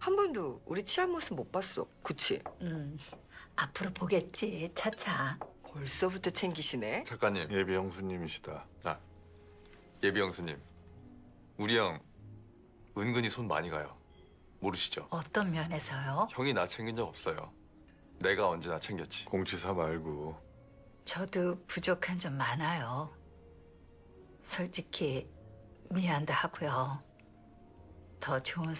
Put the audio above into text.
한 번도 우리 취한 모습 못 봤어. 그치? 음, 앞으로 보겠지, 차차. 벌써부터 챙기시네. 작가님, 예비 형수님이시다. 아, 예비 형수님. 우리 형 은근히 손 많이 가요. 모르시죠? 어떤 면에서요? 형이 나 챙긴 적 없어요. 내가 언제 나 챙겼지. 공치사 말고. 저도 부족한 점 많아요. 솔직히 미안다 하고요. 더 좋은 사...